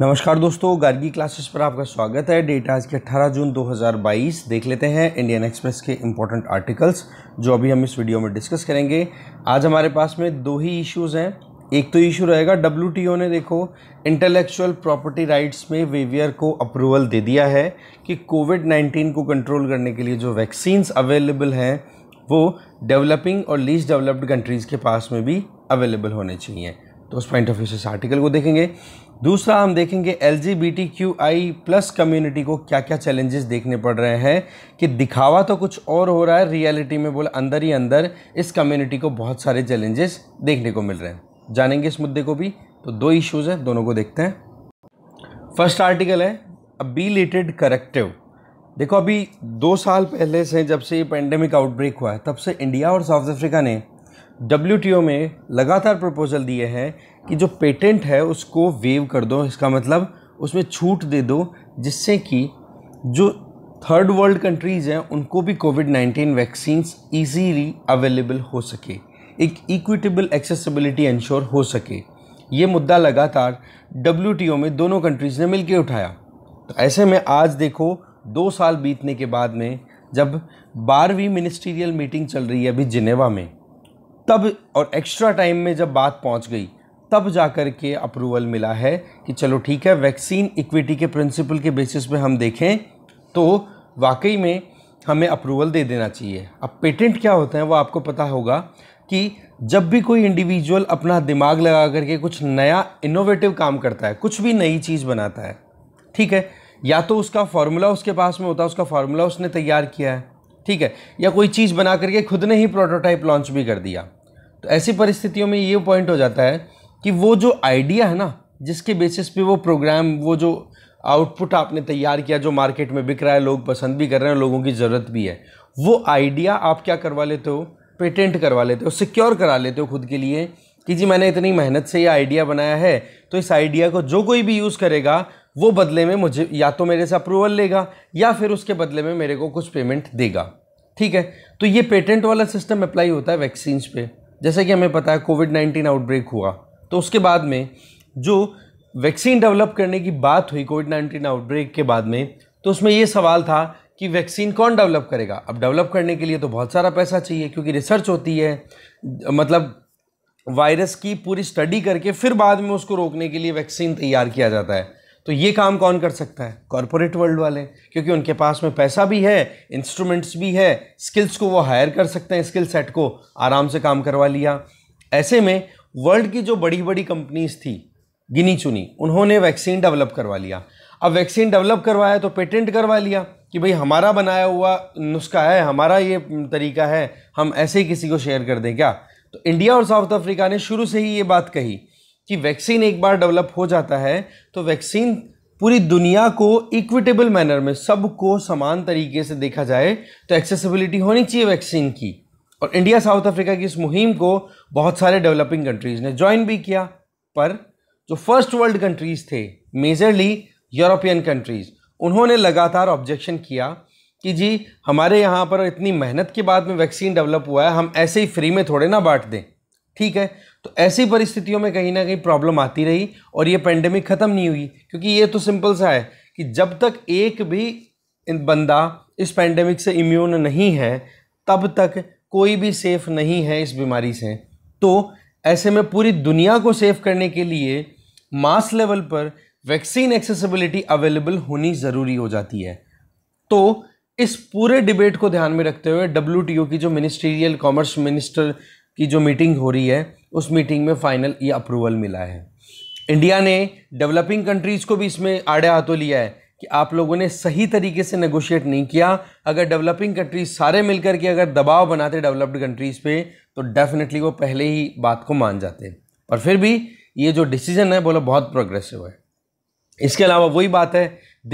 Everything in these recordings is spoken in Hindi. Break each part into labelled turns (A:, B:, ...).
A: नमस्कार दोस्तों गार्गी क्लासेस पर आपका स्वागत है डेट आज के 18 जून 2022 देख लेते हैं इंडियन एक्सप्रेस के इम्पोर्टेंट आर्टिकल्स जो अभी हम इस वीडियो में डिस्कस करेंगे आज हमारे पास में दो ही इश्यूज़ हैं एक तो इशू रहेगा डब्ल्यू ने देखो इंटेलेक्चुअल प्रॉपर्टी राइट्स में वेवियर को अप्रूवल दे दिया है कि कोविड नाइन्टीन को कंट्रोल करने के लिए जो वैक्सीन्स अवेलेबल हैं वो डेवलपिंग और लीस्ट डेवलप्ड कंट्रीज़ के पास में भी अवेलेबल होने चाहिए तो उस पॉइंट ऑफ व्यू से इस आर्टिकल को देखेंगे दूसरा हम देखेंगे एल प्लस कम्युनिटी को क्या क्या चैलेंजेस देखने पड़ रहे हैं कि दिखावा तो कुछ और हो रहा है रियलिटी में बोला अंदर ही अंदर इस कम्युनिटी को बहुत सारे चैलेंजेस देखने को मिल रहे हैं जानेंगे इस मुद्दे को भी तो दो इश्यूज़ हैं दोनों को देखते हैं फर्स्ट आर्टिकल है अ बी लेटेड करेक्टिव देखो अभी दो साल पहले से जब से ये पेंडेमिक आउटब्रेक हुआ है तब से इंडिया और साउथ अफ्रीका ने डब्ल्यू में लगातार प्रपोजल दिए हैं कि जो पेटेंट है उसको वेव कर दो इसका मतलब उसमें छूट दे दो जिससे कि जो थर्ड वर्ल्ड कंट्रीज़ हैं उनको भी COVID nineteen vaccines easily available हो सके एक इक्विटेबल एक्सेसिबिलिटी इंश्योर हो सके ये मुद्दा लगातार डब्ल्यू में दोनों कंट्रीज़ ने मिलकर उठाया तो ऐसे में आज देखो दो साल बीतने के बाद में जब बारहवीं मिनिस्ट्रियल मीटिंग चल रही है अभी जिनेवा में तब और एक्स्ट्रा टाइम में जब बात पहुंच गई तब जा कर के अप्रूवल मिला है कि चलो ठीक है वैक्सीन इक्विटी के प्रिंसिपल के बेसिस पे हम देखें तो वाकई में हमें अप्रूवल दे देना चाहिए अब पेटेंट क्या होता है वो आपको पता होगा कि जब भी कोई इंडिविजुअल अपना दिमाग लगा करके कुछ नया इनोवेटिव काम करता है कुछ भी नई चीज़ बनाता है ठीक है या तो उसका फार्मूला उसके पास में होता है उसका फार्मूला उसने तैयार किया है ठीक है या कोई चीज़ बना करके खुद ने ही प्रोटोटाइप लॉन्च भी कर दिया तो ऐसी परिस्थितियों में ये पॉइंट हो जाता है कि वो जो आइडिया है ना जिसके बेसिस पे वो प्रोग्राम वो जो आउटपुट आपने तैयार किया जो मार्केट में बिक रहा है लोग पसंद भी कर रहे हैं लोगों की ज़रूरत भी है वो आइडिया आप क्या करवा लेते हो पेटेंट करवा लेते हो सिक्योर करा लेते हो खुद के लिए कि जी मैंने इतनी मेहनत से ये आइडिया बनाया है तो इस आइडिया को जो कोई भी यूज़ करेगा वो बदले में मुझे या तो मेरे से अप्रूवल लेगा या फिर उसके बदले में मेरे को कुछ पेमेंट देगा ठीक है तो ये पेटेंट वाला सिस्टम अप्लाई होता है वैक्सीन्स पे जैसे कि हमें पता है कोविड नाइन्टीन आउटब्रेक हुआ तो उसके बाद में जो वैक्सीन डेवलप करने की बात हुई कोविड नाइन्टीन आउटब्रेक के बाद में तो उसमें ये सवाल था कि वैक्सीन कौन डेवलप करेगा अब डेवलप करने के लिए तो बहुत सारा पैसा चाहिए क्योंकि रिसर्च होती है मतलब वायरस की पूरी स्टडी करके फिर बाद में उसको रोकने के लिए वैक्सीन तैयार किया जाता है तो ये काम कौन कर सकता है कॉरपोरेट वर्ल्ड वाले क्योंकि उनके पास में पैसा भी है इंस्ट्रूमेंट्स भी है स्किल्स को वो हायर कर सकते हैं स्किल सेट को आराम से काम करवा लिया ऐसे में वर्ल्ड की जो बड़ी बड़ी कंपनीज थी गिनी चुनी उन्होंने वैक्सीन डेवलप करवा लिया अब वैक्सीन डेवलप करवाया तो पेटेंट करवा लिया कि भाई हमारा बनाया हुआ नुस्खा है हमारा ये तरीका है हम ऐसे ही किसी को शेयर कर दें क्या तो इंडिया और साउथ अफ्रीका ने शुरू से ही ये बात कही कि वैक्सीन एक बार डेवलप हो जाता है तो वैक्सीन पूरी दुनिया को इक्विटेबल मैनर में सबको समान तरीके से देखा जाए तो एक्सेसिबिलिटी होनी चाहिए वैक्सीन की और इंडिया साउथ अफ्रीका की इस मुहिम को बहुत सारे डेवलपिंग कंट्रीज़ ने ज्वाइन भी किया पर जो फर्स्ट वर्ल्ड कंट्रीज़ थे मेजरली यूरोपियन कंट्रीज़ उन्होंने लगातार ऑब्जेक्शन किया कि जी हमारे यहाँ पर इतनी मेहनत के बाद में वैक्सीन डेवलप हुआ है हम ऐसे ही फ्री में थोड़े ना बांट दें ठीक है तो ऐसी परिस्थितियों में कहीं ना कहीं प्रॉब्लम आती रही और ये पेंडेमिक ख़त्म नहीं हुई क्योंकि ये तो सिंपल सा है कि जब तक एक भी बंदा इस पेंडेमिक से इम्यून नहीं है तब तक कोई भी सेफ नहीं है इस बीमारी से तो ऐसे में पूरी दुनिया को सेफ करने के लिए मास लेवल पर वैक्सीन एक्सेसिबिलिटी अवेलेबल होनी ज़रूरी हो जाती है तो इस पूरे डिबेट को ध्यान में रखते हुए डब्ल्यू की जो मिनिस्ट्रियल कॉमर्स मिनिस्टर की जो मीटिंग हो रही है उस मीटिंग में फाइनल ये अप्रूवल मिला है इंडिया ने डेवलपिंग कंट्रीज़ को भी इसमें आड़े हाथों लिया है कि आप लोगों ने सही तरीके से नेगोशिएट नहीं किया अगर डेवलपिंग कंट्रीज सारे मिलकर के अगर दबाव बनाते डेवलप्ड कंट्रीज़ पे तो डेफिनेटली वो पहले ही बात को मान जाते पर फिर भी ये जो डिसीजन है बोला बहुत प्रोग्रेसिव है इसके अलावा वही बात है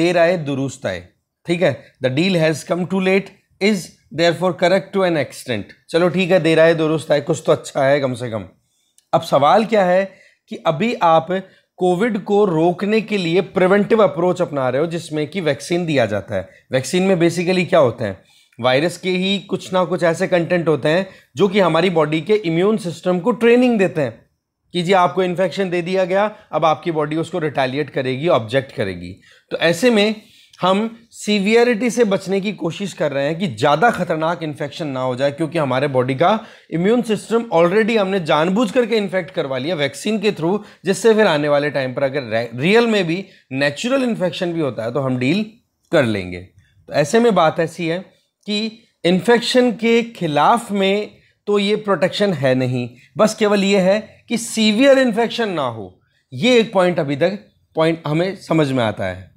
A: देर आए दुरुस्त आए ठीक है the deal has come too late is there for correct to an extent चलो ठीक है देर आए दुरुस्त आए कुछ तो अच्छा है कम से कम अब सवाल क्या है कि अभी आप कोविड को रोकने के लिए प्रिवेंटिव अप्रोच अपना रहे हो जिसमें कि वैक्सीन दिया जाता है वैक्सीन में बेसिकली क्या होते हैं वायरस के ही कुछ ना कुछ ऐसे कंटेंट होते हैं जो कि हमारी बॉडी के इम्यून सिस्टम को ट्रेनिंग देते हैं कि जी आपको इन्फेक्शन दे दिया गया अब आपकी बॉडी उसको रिटेलिएट करेगी ऑब्जेक्ट करेगी तो ऐसे में हम सीवियरिटी से बचने की कोशिश कर रहे हैं कि ज़्यादा खतरनाक इन्फेक्शन ना हो जाए क्योंकि हमारे बॉडी का इम्यून सिस्टम ऑलरेडी हमने जानबूझ करके इन्फेक्ट करवा लिया वैक्सीन के थ्रू जिससे फिर आने वाले टाइम पर अगर रियल में भी नेचुरल इन्फेक्शन भी होता है तो हम डील कर लेंगे तो ऐसे में बात ऐसी है कि इन्फेक्शन के खिलाफ में तो ये प्रोटेक्शन है नहीं बस केवल ये है कि सीवियर इन्फेक्शन ना हो ये एक पॉइंट अभी तक पॉइंट हमें समझ में आता है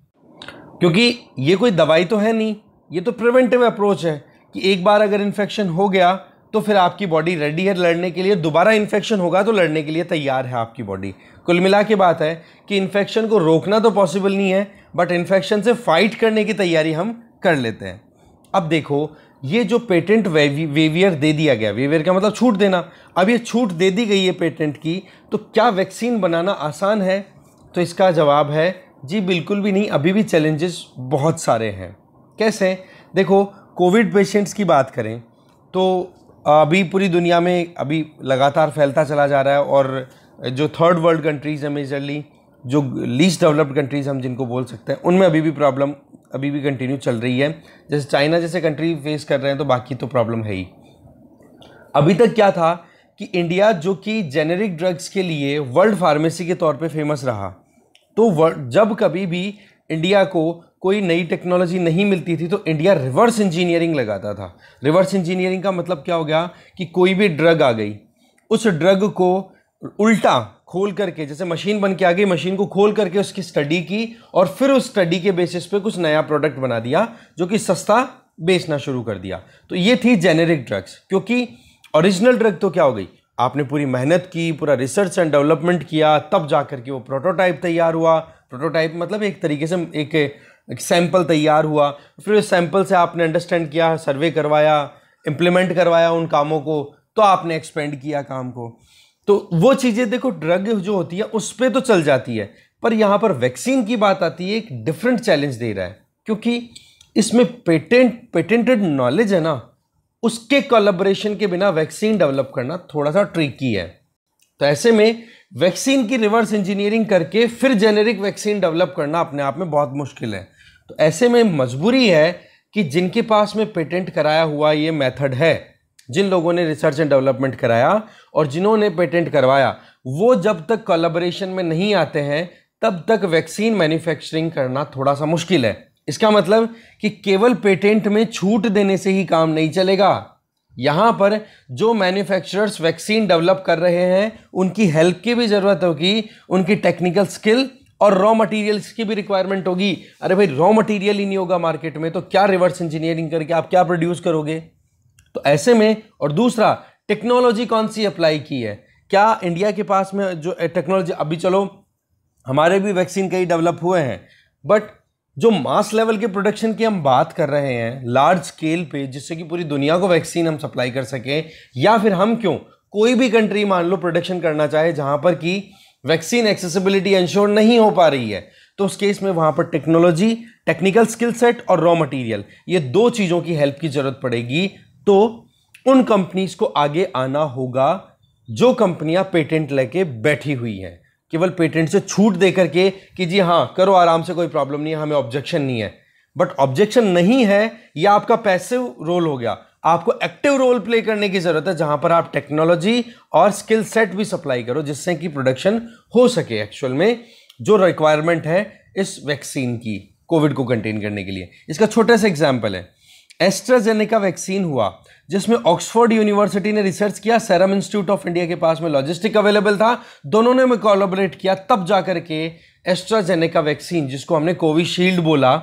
A: क्योंकि ये कोई दवाई तो है नहीं ये तो प्रिवेंटिव अप्रोच है कि एक बार अगर इन्फेक्शन हो गया तो फिर आपकी बॉडी रेडी है लड़ने के लिए दोबारा इन्फेक्शन होगा तो लड़ने के लिए तैयार है आपकी बॉडी कुल मिला के बात है कि इन्फेक्शन को रोकना तो पॉसिबल नहीं है बट इन्फेक्शन से फाइट करने की तैयारी हम कर लेते हैं अब देखो ये जो पेटेंट वेवियर दे दिया गया वेवियर का मतलब छूट देना अब ये छूट दे दी गई है पेटेंट की तो क्या वैक्सीन बनाना आसान है तो इसका जवाब है जी बिल्कुल भी नहीं अभी भी चैलेंजेस बहुत सारे हैं कैसे देखो कोविड पेशेंट्स की बात करें तो अभी पूरी दुनिया में अभी लगातार फैलता चला जा रहा है और जो थर्ड वर्ल्ड कंट्रीज़ हैं मेजरली जो लीस्ट डेवलप्ड कंट्रीज़ हम जिनको बोल सकते हैं उनमें अभी भी प्रॉब्लम अभी भी कंटिन्यू चल रही है जैसे चाइना जैसे कंट्री फेस कर रहे हैं तो बाकी तो प्रॉब्लम है ही अभी तक क्या था कि इंडिया जो कि जेनेरिक ड्रग्स के लिए वर्ल्ड फार्मेसी के तौर पे फेमस रहा तो जब कभी भी इंडिया को कोई नई टेक्नोलॉजी नहीं मिलती थी तो इंडिया रिवर्स इंजीनियरिंग लगाता था रिवर्स इंजीनियरिंग का मतलब क्या हो गया कि कोई भी ड्रग आ गई उस ड्रग को उल्टा खोल करके जैसे मशीन बन के आ गई मशीन को खोल करके उसकी स्टडी की और फिर उस स्टडी के बेसिस पे कुछ नया प्रोडक्ट बना दिया जो कि सस्ता बेचना शुरू कर दिया तो ये थी जेनेरिक ड्रग्स क्योंकि ओरिजिनल ड्रग तो क्या हो गई आपने पूरी मेहनत की पूरा रिसर्च एंड डेवलपमेंट किया तब जा कर के वो प्रोटोटाइप तैयार हुआ प्रोटोटाइप मतलब एक तरीके से एक, एक सैंपल तैयार हुआ फिर उस सैंपल से आपने अंडरस्टैंड किया सर्वे करवाया इम्प्लीमेंट करवाया उन कामों को तो आपने एक्सपेंड किया काम को तो वो चीज़ें देखो ड्रग जो होती है उस पर तो चल जाती है पर यहाँ पर वैक्सीन की बात आती है एक डिफरेंट चैलेंज दे रहा है क्योंकि इसमें पेटेंट पेटेंटेड नॉलेज है ना उसके कोलेबोरेशन के बिना वैक्सीन डेवलप करना थोड़ा सा ट्रिकी है तो ऐसे में वैक्सीन की रिवर्स इंजीनियरिंग करके फिर जेनेरिक वैक्सीन डेवलप करना अपने आप में बहुत मुश्किल है तो ऐसे में मजबूरी है कि जिनके पास में पेटेंट कराया हुआ ये मेथड है जिन लोगों ने रिसर्च एंड डेवलपमेंट कराया और जिन्होंने पेटेंट करवाया वो जब तक कोलेबोरेशन में नहीं आते हैं तब तक वैक्सीन मैन्युफैक्चरिंग करना थोड़ा सा मुश्किल है इसका मतलब कि केवल पेटेंट में छूट देने से ही काम नहीं चलेगा यहाँ पर जो मैन्युफैक्चरर्स वैक्सीन डेवलप कर रहे हैं उनकी हेल्प की भी ज़रूरत होगी उनकी टेक्निकल स्किल और रॉ मटेरियल्स की भी रिक्वायरमेंट होगी अरे भाई रॉ मटेरियल ही नहीं होगा मार्केट में तो क्या रिवर्स इंजीनियरिंग करके आप क्या प्रोड्यूस करोगे तो ऐसे में और दूसरा टेक्नोलॉजी कौन सी अप्लाई की है क्या इंडिया के पास में जो टेक्नोलॉजी अभी चलो हमारे भी वैक्सीन कई डेवलप हुए हैं बट जो मास लेवल के प्रोडक्शन की हम बात कर रहे हैं लार्ज स्केल पे जिससे कि पूरी दुनिया को वैक्सीन हम सप्लाई कर सकें या फिर हम क्यों कोई भी कंट्री मान लो प्रोडक्शन करना चाहे जहां पर कि वैक्सीन एक्सेसिबिलिटी इंश्योर नहीं हो पा रही है तो उस केस में वहां पर टेक्नोलॉजी टेक्निकल स्किल सेट और रॉ मटेरियल ये दो चीज़ों की हेल्प की ज़रूरत पड़ेगी तो उन कंपनीज को आगे आना होगा जो कंपनियां पेटेंट लेके बैठी हुई हैं केवल पेटेंट से छूट दे करके कि जी हाँ करो आराम से कोई प्रॉब्लम नहीं है हमें ऑब्जेक्शन नहीं है बट ऑब्जेक्शन नहीं है यह आपका पैसिव रोल हो गया आपको एक्टिव रोल प्ले करने की ज़रूरत है जहां पर आप टेक्नोलॉजी और स्किल सेट भी सप्लाई करो जिससे कि प्रोडक्शन हो सके एक्चुअल में जो रिक्वायरमेंट है इस वैक्सीन की कोविड को कंटेन करने के लिए इसका छोटा सा एग्जाम्पल है एस्ट्राजेनेका वैक्सीन हुआ जिसमें ऑक्सफोर्ड यूनिवर्सिटी ने रिसर्च किया सेरम इंस्टीट्यूट ऑफ इंडिया के पास में लॉजिस्टिक अवेलेबल था दोनों ने कोलोबरेट किया तब जाकर के एस्ट्राजेनेका वैक्सीन जिसको हमने कोविशील्ड बोला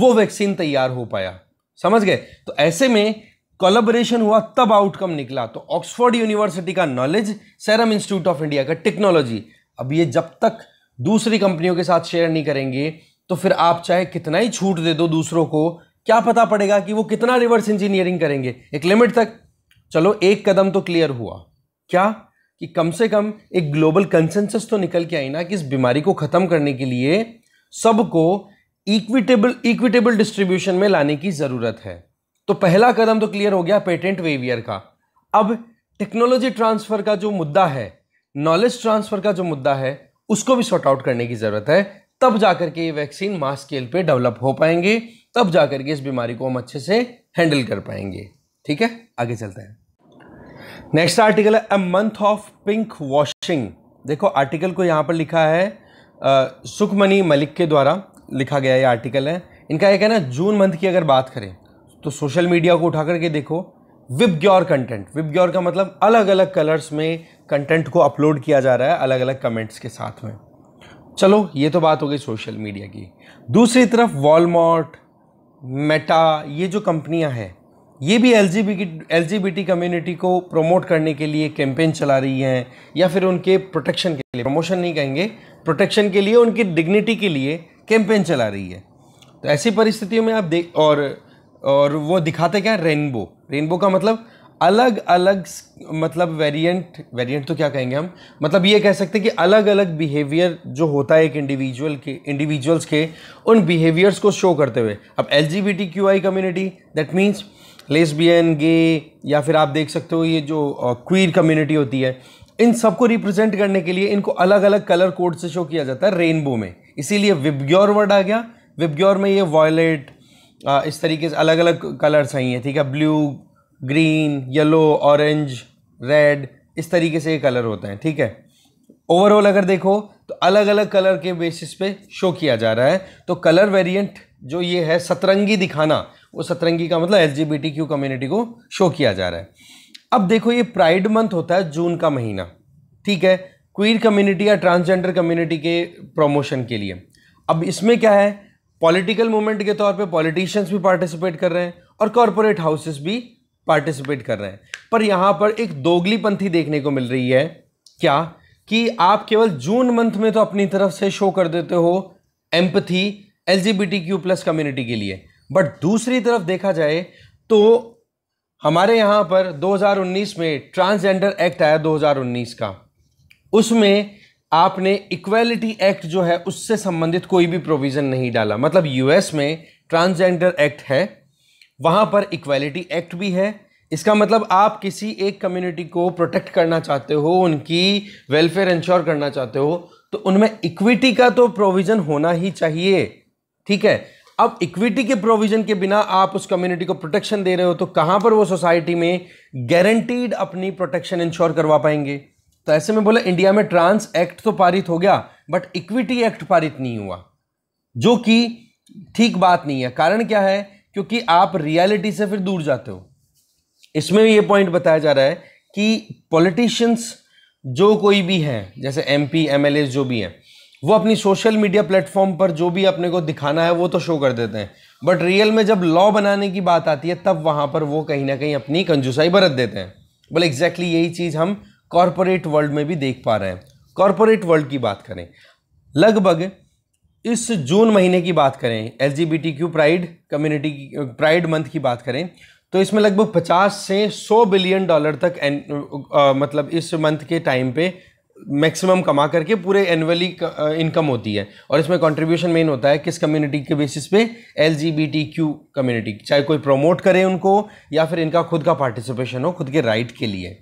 A: वो वैक्सीन तैयार हो पाया समझ गए तो ऐसे में कोलाबोरेशन हुआ तब आउटकम निकला तो ऑक्सफोर्ड यूनिवर्सिटी का knowledge Serum Institute of India का टेक्नोलॉजी अब ये जब तक दूसरी कंपनियों के साथ शेयर नहीं करेंगे तो फिर आप चाहे कितना ही छूट दे दो दूसरों को क्या पता पड़ेगा कि वो कितना रिवर्स इंजीनियरिंग करेंगे एक लिमिट तक चलो एक कदम तो क्लियर हुआ क्या कि कम से कम एक ग्लोबल कंसेंसस तो निकल के आई ना कि इस बीमारी को ख़त्म करने के लिए सबको इक्विटेबल इक्विटेबल डिस्ट्रीब्यूशन में लाने की ज़रूरत है तो पहला कदम तो क्लियर हो गया पेटेंट वेवियर का अब टेक्नोलॉजी ट्रांसफ़र का जो मुद्दा है नॉलेज ट्रांसफ़र का जो मुद्दा है उसको भी सॉर्ट आउट करने की ज़रूरत है तब जा कर के ये वैक्सीन मास स्केल पे डेवलप हो पाएंगे तब जा कर के इस बीमारी को हम अच्छे से हैंडल कर पाएंगे ठीक है आगे चलते हैं नेक्स्ट आर्टिकल है a month of pinkwashing देखो आर्टिकल को यहाँ पर लिखा है सुखमनी मलिक के द्वारा लिखा गया ये आर्टिकल है इनका एक है ना जून मंथ की अगर बात करें तो सोशल मीडिया को उठा करके देखो विबग्योर कंटेंट विबग्योर का मतलब अलग अलग कलर्स में कंटेंट को अपलोड किया जा रहा है अलग अलग कमेंट्स के साथ में चलो ये तो बात हो गई सोशल मीडिया की दूसरी तरफ वॉलमार्ट मेटा ये जो कंपनियां हैं ये भी एल जी कम्युनिटी को प्रमोट करने के लिए कैंपेन चला रही हैं या फिर उनके प्रोटेक्शन के लिए प्रमोशन नहीं कहेंगे प्रोटेक्शन के लिए उनकी डिग्निटी के लिए कैंपेन चला रही है तो ऐसी परिस्थितियों में आप देख और और वो दिखाते क्या रेनबो रेनबो का मतलब अलग अलग मतलब वेरिएंट वेरिएंट तो क्या कहेंगे हम मतलब ये कह सकते हैं कि अलग अलग बिहेवियर जो होता है एक इंडिविजुअल के इंडिविजुअल्स के उन बिहेवियर्स को शो करते हुए अब L G B T Q I community that means lesbian gay या फिर आप देख सकते हो ये जो क्वीर कम्युनिटी होती है इन सबको रिप्रेजेंट करने के लिए इनको अलग अलग कलर कोड से शो किया जाता है रेनबो में इसीलिए विबग्योर वर्ड आ गया विबग्योर में ये वॉयलेट इस तरीके से अलग अलग कलर्स आई हैं ठीक है blue green yellow orange red इस तरीके से ये कलर होते हैं ठीक है ओवरऑल अगर देखो तो अलग अलग कलर के बेसिस पे शो किया जा रहा है तो कलर वेरिएंट जो ये है सतरंगी दिखाना वो सतरंगी का मतलब एल कम्युनिटी को शो किया जा रहा है अब देखो ये प्राइड मंथ होता है जून का महीना ठीक है क्वीर कम्युनिटी या ट्रांसजेंडर कम्युनिटी के प्रमोशन के लिए अब इसमें क्या है पॉलिटिकल मूवमेंट के तौर पे पॉलिटिशियंस भी पार्टिसिपेट कर रहे हैं और कॉरपोरेट हाउसेस भी पार्टिसिपेट कर रहे हैं पर यहाँ पर एक दोगलीपंथी देखने को मिल रही है क्या कि आप केवल जून मंथ में तो अपनी तरफ से शो कर देते हो empathy L G plus community के लिए बट दूसरी तरफ देखा जाए तो हमारे यहाँ पर 2019 में ट्रांसजेंडर एक्ट आया 2019 का उसमें आपने इक्वेलिटी एक्ट जो है उससे संबंधित कोई भी प्रोविज़न नहीं डाला मतलब यूएस में ट्रांसजेंडर एक्ट है वहाँ पर इक्वालिटी एक्ट भी है इसका मतलब आप किसी एक कम्युनिटी को प्रोटेक्ट करना चाहते हो उनकी वेलफेयर इंश्योर करना चाहते हो तो उनमें इक्विटी का तो प्रोविज़न होना ही चाहिए ठीक है अब इक्विटी के प्रोविज़न के बिना आप उस कम्युनिटी को प्रोटेक्शन दे रहे हो तो कहाँ पर वो सोसाइटी में गारंटीड अपनी प्रोटेक्शन इंश्योर करवा पाएंगे तो ऐसे में बोला इंडिया में ट्रांस एक्ट तो पारित हो गया बट इक्विटी एक्ट पारित नहीं हुआ जो कि ठीक बात नहीं है कारण क्या है क्योंकि आप रियलिटी से फिर दूर जाते हो इसमें ये पॉइंट बताया जा रहा है कि पॉलिटिशियंस जो कोई भी हैं जैसे एम एमएलए जो भी हैं वो अपनी सोशल मीडिया प्लेटफॉर्म पर जो भी अपने को दिखाना है वो तो शो कर देते हैं बट रियल में जब लॉ बनाने की बात आती है तब वहाँ पर वो कहीं ना कहीं अपनी कंजूसाई बरत देते हैं बोले एग्जैक्टली यही चीज़ हम कॉरपोरेट वर्ल्ड में भी देख पा रहे हैं कॉरपोरेट वर्ल्ड की बात करें लगभग इस जून महीने की बात करें L G B T Q pride community pride month की बात करें तो इसमें लगभग 50 से 100 बिलियन डॉलर तक एन, आ, मतलब इस मंथ के टाइम पे मैक्सिमम कमा करके पूरे एनुअली इनकम होती है और इसमें कंट्रीब्यूशन मेन होता है किस कम्युनिटी के बेसिस पे एल कम्युनिटी चाहे कोई प्रमोट करे उनको या फिर इनका खुद का पार्टिसिपेशन हो खुद के राइट के लिए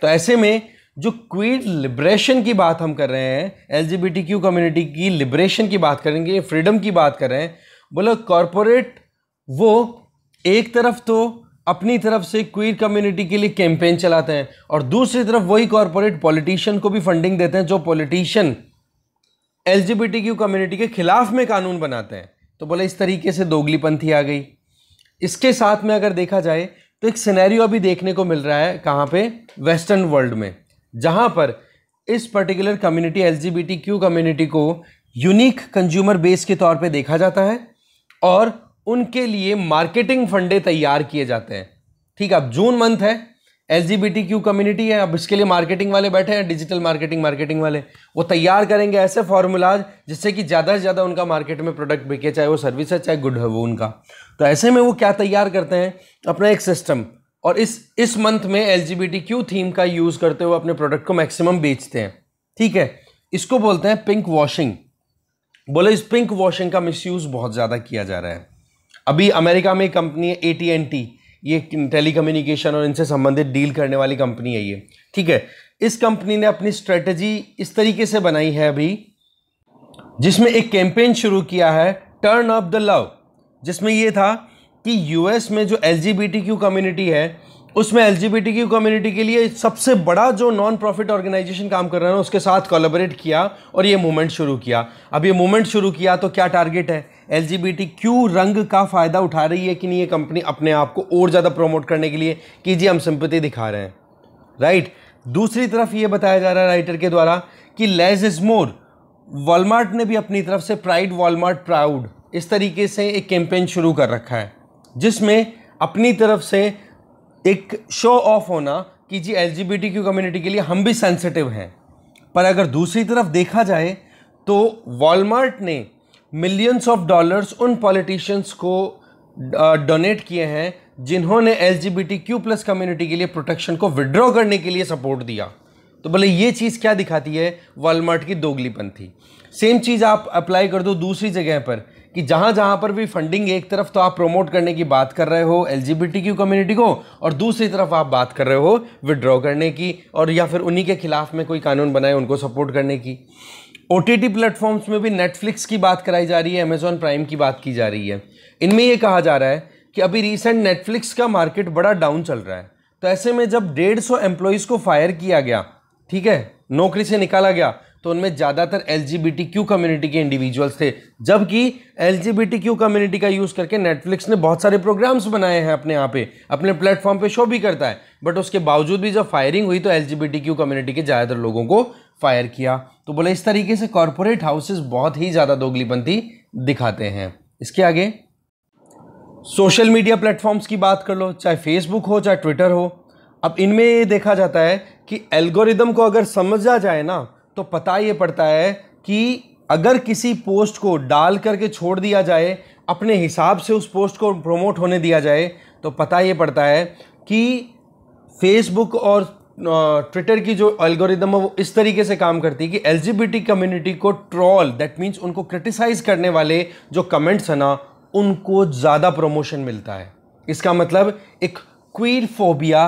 A: तो ऐसे में जो क्वीट लिबरेशन की बात हम कर रहे हैं एल क्यू कम्युनिटी की लिबरेशन की बात करेंगे फ्रीडम की बात कर रहे हैं बोला कॉरपोरेट वो एक तरफ तो अपनी तरफ से क्वीर कम्युनिटी के लिए कैंपेन चलाते हैं और दूसरी तरफ वही कॉरपोरेट पॉलिटिशियन को भी फंडिंग देते हैं जो पॉलिटिशियन एल क्यू कम्युनिटी के खिलाफ में कानून बनाते हैं तो बोले इस तरीके से दोगलीपंथी आ गई इसके साथ में अगर देखा जाए तो एक सिनेरियो अभी देखने को मिल रहा है कहाँ पे वेस्टर्न वर्ल्ड में जहाँ पर इस पर्टिकुलर कम्युनिटी एल कम्युनिटी को यूनिक कंज्यूमर बेस के तौर पे देखा जाता है और उनके लिए मार्केटिंग फंडे तैयार किए जाते हैं ठीक है अब जून मंथ है एल कम्युनिटी है अब इसके लिए मार्केटिंग वाले बैठे हैं डिजिटल मार्केटिंग मार्केटिंग वाले वो तैयार करेंगे ऐसे फार्मूलाज जिससे कि ज़्यादा से ज़्यादा उनका मार्केट में प्रोडक्ट बिके चाहे वो सर्विस है चाहे गुड है वो उनका तो ऐसे में वो क्या तैयार करते हैं अपना एक सिस्टम और इस इस मंथ में एल क्यू थीम का यूज़ करते हुए अपने प्रोडक्ट को मैक्सिमम बेचते हैं ठीक है इसको बोलते हैं पिंक वॉशिंग बोले इस पिंक वॉशिंग का मिसयूज़ बहुत ज़्यादा किया जा रहा है अभी अमेरिका में कंपनी है ए टी एन टी ये टेली और इनसे संबंधित डील करने वाली कंपनी है ये ठीक है इस कंपनी ने अपनी स्ट्रेटजी इस तरीके से बनाई है अभी जिसमें एक कैंपेन शुरू किया है टर्न अप द लव जिसमें ये था कि यूएस में जो एल कम्युनिटी है उसमें एल कम्युनिटी के लिए सबसे बड़ा जो नॉन प्रॉफिट ऑर्गेनाइजेशन काम कर रहा है उसके साथ कोलेबरेट किया और ये मूवमेंट शुरू किया अब ये मूवमेंट शुरू किया तो क्या टारगेट है एल रंग का फ़ायदा उठा रही है कि नहीं ये कंपनी अपने आप को और ज़्यादा प्रमोट करने के लिए कि जी हम सिंपति दिखा रहे हैं राइट दूसरी तरफ ये बताया जा रहा है राइटर के द्वारा कि लेज इज़ मोर वॉलमार्ट ने भी अपनी तरफ से प्राइड वॉलमार्ट प्राउड इस तरीके से एक कैंपेन शुरू कर रखा है जिसमें अपनी तरफ से एक शो ऑफ होना कि जी एल कम्युनिटी के लिए हम भी सेंसिटिव हैं पर अगर दूसरी तरफ देखा जाए तो वॉलमार्ट ने मिलियंस ऑफ डॉलर्स उन पॉलिटिशियंस को डोनेट किए हैं जिन्होंने एल प्लस कम्युनिटी के लिए प्रोटेक्शन को विड्रॉ करने के लिए सपोर्ट दिया तो भले ये चीज़ क्या दिखाती है वॉलमार्ट की दोगलीपन थी सेम चीज़ आप अप्लाई कर दो दूसरी जगह पर कि जहाँ जहाँ पर भी फंडिंग एक तरफ तो आप प्रोमोट करने की बात कर रहे हो एल कम्युनिटी को और दूसरी तरफ आप बात कर रहे हो विड्रॉ करने की और या फिर उन्हीं के खिलाफ में कोई कानून बनाए उनको सपोर्ट करने की ओ टी प्लेटफॉर्म्स में भी नेटफ्लिक्स की बात कराई जा रही है अमेजॉन प्राइम की बात की जा रही है इनमें यह कहा जा रहा है कि अभी रिसेंट नेटफ्लिक्स का मार्केट बड़ा डाउन चल रहा है तो ऐसे में जब डेढ़ सौ एम्प्लॉयज़ को फायर किया गया ठीक है नौकरी से निकाला गया तो उनमें ज़्यादातर एल कम्युनिटी के इंडिविजुअल्स थे जबकि एल कम्युनिटी का यूज़ करके नेटफ्लिक्स ने बहुत सारे प्रोग्राम्स बनाए हैं अपने यहाँ पे अपने प्लेटफॉर्म पे शो भी करता है बट उसके बावजूद भी जब फायरिंग हुई तो एल कम्युनिटी के ज़्यादातर लोगों को फायर किया तो बोले इस तरीके से कॉरपोरेट हाउसेज बहुत ही ज़्यादा दोगलीपंथी दिखाते हैं इसके आगे सोशल मीडिया प्लेटफॉर्म्स की बात कर लो चाहे फेसबुक हो चाहे ट्विटर हो अब इनमें ये देखा जाता है कि एल्गोरिदम को अगर समझा जाए ना तो पता ये पड़ता है कि अगर किसी पोस्ट को डाल करके छोड़ दिया जाए अपने हिसाब से उस पोस्ट को प्रमोट होने दिया जाए तो पता ये पड़ता है कि फेसबुक और ट्विटर की जो एल्गोरिदम है वो इस तरीके से काम करती है कि एल कम्युनिटी को ट्रॉल दैट मीन्स उनको क्रिटिसाइज़ करने वाले जो कमेंट्स हैं ना उनको ज़्यादा प्रमोशन मिलता है इसका मतलब एक क्वीर फोबिया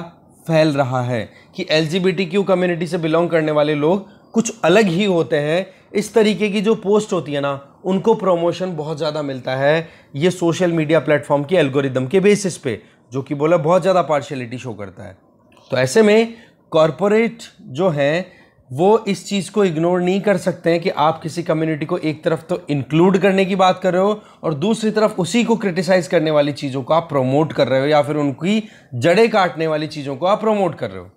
A: फैल रहा है कि एल कम्युनिटी से बिलोंग करने वाले लोग कुछ अलग ही होते हैं इस तरीके की जो पोस्ट होती है ना उनको प्रमोशन बहुत ज़्यादा मिलता है ये सोशल मीडिया प्लेटफॉर्म की एल्गोरिदम के बेसिस पे जो कि बोला बहुत ज़्यादा पार्शलिटी शो करता है तो ऐसे में कॉरपोरेट जो हैं वो इस चीज़ को इग्नोर नहीं कर सकते हैं कि आप किसी कम्युनिटी को एक तरफ तो इंक्लूड करने की बात कर रहे हो और दूसरी तरफ उसी को क्रिटिसाइज़ करने वाली चीज़ों को आप प्रमोट कर रहे हो या फिर उनकी जड़ें काटने वाली चीज़ों को आप प्रमोट कर रहे हो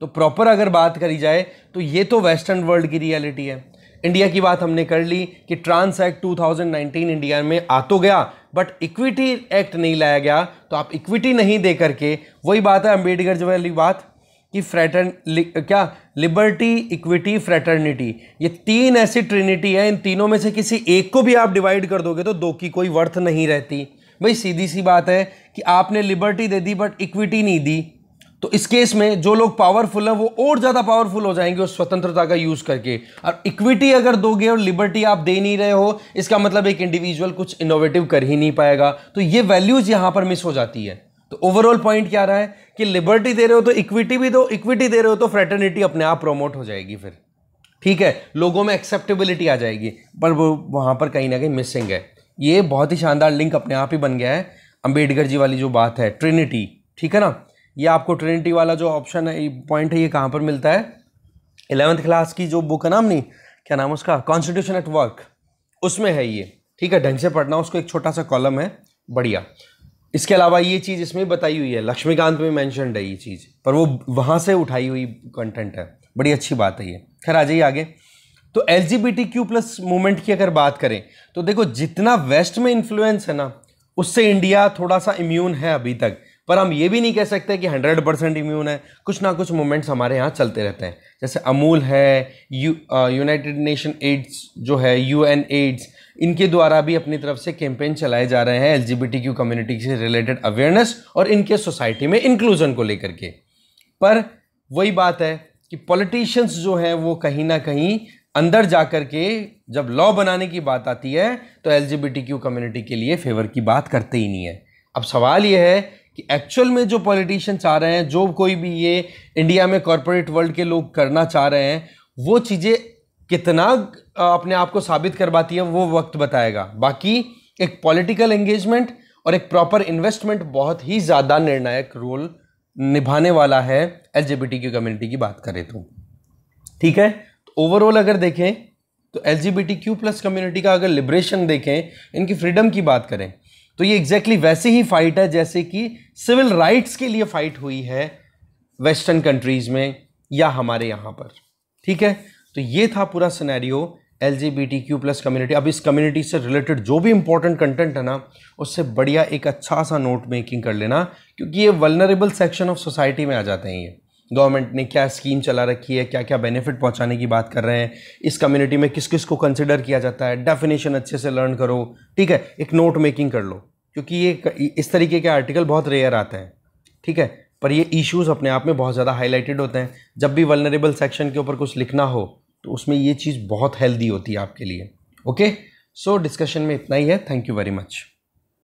A: तो प्रॉपर अगर बात करी जाए तो ये तो वेस्टर्न वर्ल्ड की रियलिटी है इंडिया की बात हमने कर ली कि ट्रांस एक्ट 2019 इंडिया में आ तो गया बट इक्विटी एक्ट नहीं लाया गया तो आप इक्विटी नहीं दे करके वही बात है अम्बेडकर जी वाली बात कि फ्रेटर्न लि, क्या लिबर्टी इक्विटी फ्रेटर्निटी ये तीन ऐसी ट्रिनिटी है इन तीनों में से किसी एक को भी आप डिवाइड कर दोगे तो दो की कोई वर्थ नहीं रहती भाई सीधी सी बात है कि आपने लिबर्टी दे दी बट इक्विटी नहीं दी तो इस केस में जो लोग पावरफुल हैं वो और ज़्यादा पावरफुल हो जाएंगे उस स्वतंत्रता का यूज़ करके और इक्विटी अगर दोगे और लिबर्टी आप दे नहीं रहे हो इसका मतलब एक इंडिविजुअल कुछ इनोवेटिव कर ही नहीं पाएगा तो ये वैल्यूज़ यहां पर मिस हो जाती है तो ओवरऑल पॉइंट क्या रहा है कि लिबर्टी दे रहे हो तो इक्विटी भी दो इक्विटी दे रहे हो तो फ्रेटर्निटी अपने आप प्रोमोट हो जाएगी फिर ठीक है लोगों में एक्सेप्टेबिलिटी आ जाएगी पर वो वहां पर कहीं ना कहीं मिसिंग है ये बहुत ही शानदार लिंक अपने आप ही बन गया है अंबेडकर जी वाली जो बात है ट्रिनिटी ठीक है ना ये आपको ट्रिनिटी वाला जो ऑप्शन है पॉइंट है ये कहाँ पर मिलता है इलेवंथ क्लास की जो बुक है नाम नहीं क्या नाम उसका कॉन्स्टिट्यूशन एट वर्क उसमें है ये ठीक है ढंग से पढ़ना उसको एक छोटा सा कॉलम है बढ़िया इसके अलावा ये चीज़ इसमें भी बताई हुई है लक्ष्मीकांत में मैंशनड है ये चीज़ पर वो वहाँ से उठाई हुई कंटेंट है बड़ी अच्छी बात है ये खैर आ जाइए आगे तो L G B T Q plus movement की अगर बात करें तो देखो जितना वेस्ट में इन्फ्लुएंस है ना उससे इंडिया थोड़ा सा इम्यून है अभी तक पर हम ये भी नहीं कह सकते कि हंड्रेड परसेंट इम्यून है कुछ ना कुछ मोमेंट्स हमारे यहाँ चलते रहते हैं जैसे अमूल है यू यूनाइटेड नेशन एड्स जो है यू एन एड्स इनके द्वारा भी अपनी तरफ से कैंपेन चलाए जा रहे हैं एल कम्युनिटी से रिलेटेड अवेयरनेस और इनके सोसाइटी में इंक्लूजन को लेकर के पर वही बात है कि पॉलिटिशियंस जो हैं वो कहीं ना कहीं अंदर जा कर के जब लॉ बनाने की बात आती है तो एल कम्युनिटी के लिए फेवर की बात करते ही नहीं है अब सवाल यह है कि एक्चुअल में जो पॉलिटिशियन चाह रहे हैं जो कोई भी ये इंडिया में कॉरपोरेट वर्ल्ड के लोग करना चाह रहे हैं वो चीज़ें कितना अपने आप को साबित करवाती है वो वक्त बताएगा बाकी एक पॉलिटिकल एंगेजमेंट और एक प्रॉपर इन्वेस्टमेंट बहुत ही ज़्यादा निर्णायक रोल निभाने वाला है एल क्यू कम्युनिटी की बात करें तो ठीक है ओवरऑल तो अगर देखें तो एल प्लस कम्युनिटी का अगर लिबरेशन देखें इनकी फ्रीडम की बात करें तो ये एग्जैक्टली exactly वैसी ही फाइट है जैसे कि सिविल राइट्स के लिए फाइट हुई है वेस्टर्न कंट्रीज़ में या हमारे यहाँ पर ठीक है तो ये था पूरा scenario L G B T Q plus community अब इस कम्युनिटी से रिलेटेड जो भी इंपॉर्टेंट कंटेंट है ना उससे बढ़िया एक अच्छा सा नोट मेकिंग कर लेना क्योंकि ये वलनरेबल सेक्शन ऑफ सोसाइटी में आ जाते हैं ये गवर्नमेंट ने क्या स्कीम चला रखी है क्या क्या बेनिफिट पहुंचाने की बात कर रहे हैं इस कम्युनिटी में किस किस को कंसिडर किया जाता है डेफिनेशन अच्छे से लर्न करो ठीक है एक नोट मेकिंग कर लो क्योंकि ये इस तरीके के आर्टिकल बहुत रेयर आते हैं ठीक है पर ये इश्यूज़ अपने आप में बहुत ज़्यादा हाईलाइटेड होते हैं जब भी वलनरेबल सेक्शन के ऊपर कुछ लिखना हो तो उसमें ये चीज़ बहुत हेल्दी होती है आपके लिए ओके सो डिस्कशन में इतना ही है थैंक यू वेरी मच